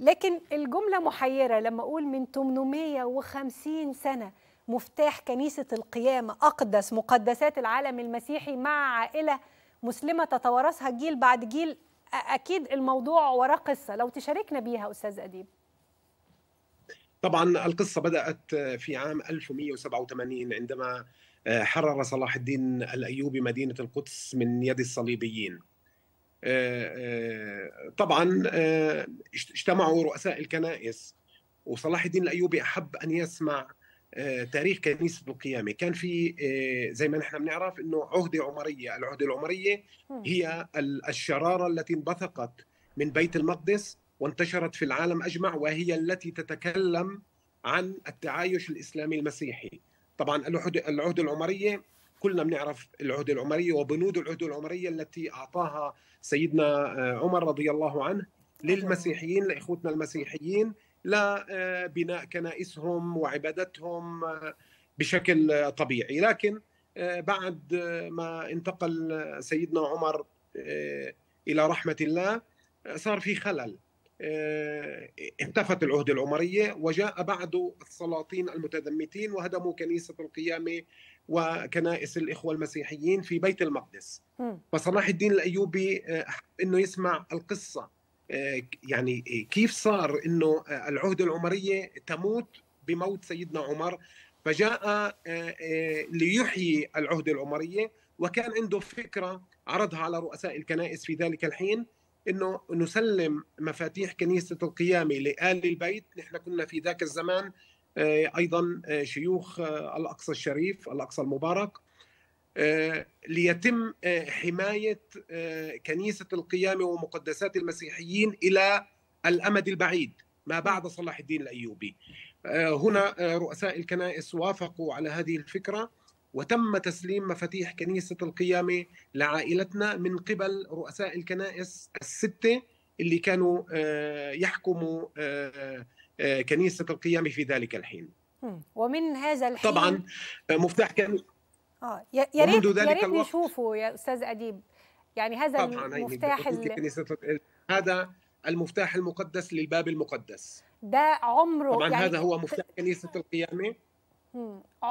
لكن الجملة محيرة لما أقول من 850 سنة مفتاح كنيسة القيامة أقدس مقدسات العالم المسيحي مع عائلة مسلمة تتوارثها جيل بعد جيل أكيد الموضوع وراه قصة لو تشاركنا بيها أستاذ أديب طبعا القصة بدأت في عام 1187 عندما آه، حرر صلاح الدين الأيوبي مدينة القدس من يد الصليبيين آه، آه، طبعا آه، اجتمعوا رؤساء الكنائس وصلاح الدين الايوبي احب ان يسمع تاريخ كنيسه القيامه، كان في زي ما نحن بنعرف انه عهده عمريه، العهده العمريه هي الشراره التي انبثقت من بيت المقدس وانتشرت في العالم اجمع وهي التي تتكلم عن التعايش الاسلامي المسيحي. طبعا العهده العمريه كلنا بنعرف العهدة العمرية وبنود العهدة العمرية التي أعطاها سيدنا آه، عمر رضي الله عنه للمسيحيين لإخوتنا المسيحيين لبناء آه، كنائسهم وعبادتهم آه، بشكل طبيعي لكن بعد ما انتقل سيدنا عمر إلى رحمة الله صار في خلل انتفت العهدة العمرية وجاء بعد السلاطين المتذمتين وهدموا كنيسة القيامة وكنائس الإخوة المسيحيين في بيت المقدس فصلاح الدين الأيوبي آه، أنه يسمع القصة آه، يعني آه، كيف صار أنه العهدة العمرية تموت بموت سيدنا عمر فجاء ليحيي العهدة العمرية وكان عنده فكرة عرضها على رؤساء الكنائس في ذلك الحين انه نسلم مفاتيح كنيسه القيامه لآل البيت، نحن كنا في ذاك الزمان آه، ايضا آه، شيوخ آه، الاقصى الشريف الاقصى المبارك ليتم حمايه كنيسه القيامه ومقدسات المسيحيين الى الامد البعيد ما بعد صلاح الدين الايوبي هنا رؤساء الكنائس وافقوا على هذه الفكره وتم تسليم مفاتيح كنيسه القيامه لعائلتنا من قبل رؤساء الكنائس السته اللي كانوا يحكموا آه، كنيسه القيام في ذلك الحين ومن هذا الحين طبعا آه، مفتاح كان اه يا ريت نشوفه يا استاذ اديب يعني هذا طبعاً المفتاح ال... هذا المفتاح المقدس للباب المقدس ده عمره طبعا يعني... هذا هو مفتاح كنيسه القيامه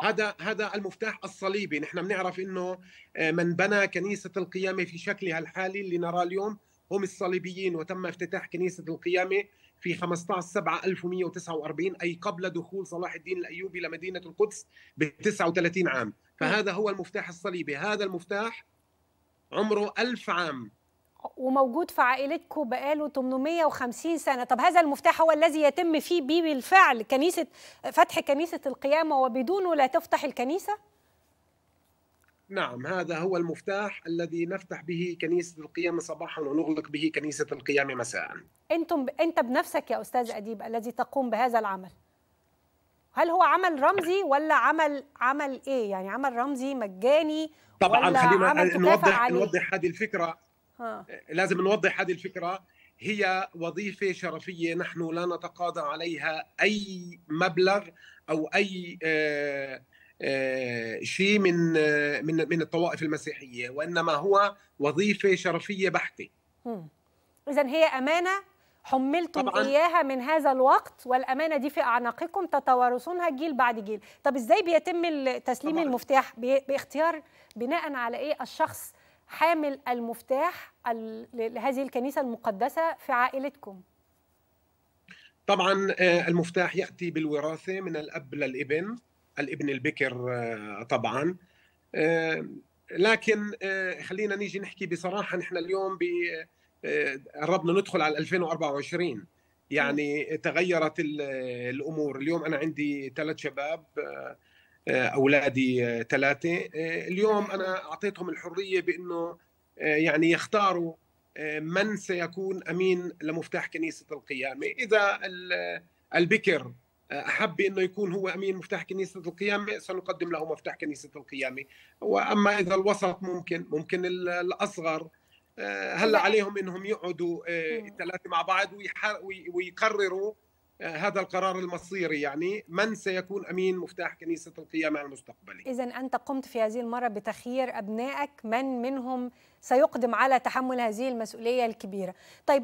هذا هذا المفتاح الصليبي نحن بنعرف انه آه، من بنى كنيسه القيامه في شكلها الحالي اللي نراه اليوم هم الصليبيين وتم افتتاح كنيسة القيامة في 15 7 1149 أي قبل دخول صلاح الدين الأيوبي لمدينة القدس ب 39 عام فهذا هو المفتاح الصليبي هذا المفتاح عمره ألف عام وموجود في عائلتكم بقاله 850 سنه طب هذا المفتاح هو الذي يتم فيه بالفعل كنيسه فتح كنيسه القيامه وبدونه لا تفتح الكنيسه نعم هذا هو المفتاح الذي نفتح به كنيسة القيامة صباحا ونغلق به كنيسة القيامة مساء أنتم ب... أنت بنفسك يا أستاذ أديب الذي تقوم بهذا العمل هل هو عمل رمزي ولا عمل عمل ايه يعني عمل رمزي مجاني طبعا ولا خلينا عمل نوضح عليه؟ نوضح هذه الفكره ها. لازم نوضح هذه الفكره هي وظيفه شرفيه نحن لا نتقاضى عليها اي مبلغ او اي آه آه، شيء من آه، من من الطوائف المسيحيه وانما هو وظيفه شرفيه بحته اذا هي امانه حملتم طبعاً. اياها من هذا الوقت والامانه دي في اعناقكم تتوارثونها جيل بعد جيل طب ازاي بيتم تسليم المفتاح باختيار بناء على ايه الشخص حامل المفتاح لهذه الكنيسه المقدسه في عائلتكم طبعا آه، المفتاح ياتي بالوراثه من الاب للابن الابن البكر آه، طبعا آه، لكن آه، خلينا نيجي نحكي بصراحه نحن اليوم قربنا ندخل على 2024 يعني تغيرت الامور اليوم انا عندي ثلاث شباب اولادي ثلاثه اليوم انا اعطيتهم الحريه بانه يعني يختاروا من سيكون امين لمفتاح كنيسه القيامه اذا البكر احب انه يكون هو امين مفتاح كنيسه القيامه سنقدم له مفتاح كنيسه القيامه واما اذا الوسط ممكن ممكن الاصغر آه، هلا عليهم انهم يقعدوا آه، الثلاثه مع بعض ويقرروا آه، هذا القرار المصيري يعني من سيكون امين مفتاح كنيسه القيامه المستقبلي اذا انت قمت في هذه المره بتخيير ابنائك من منهم سيقدم على تحمل هذه المسؤوليه الكبيره طيب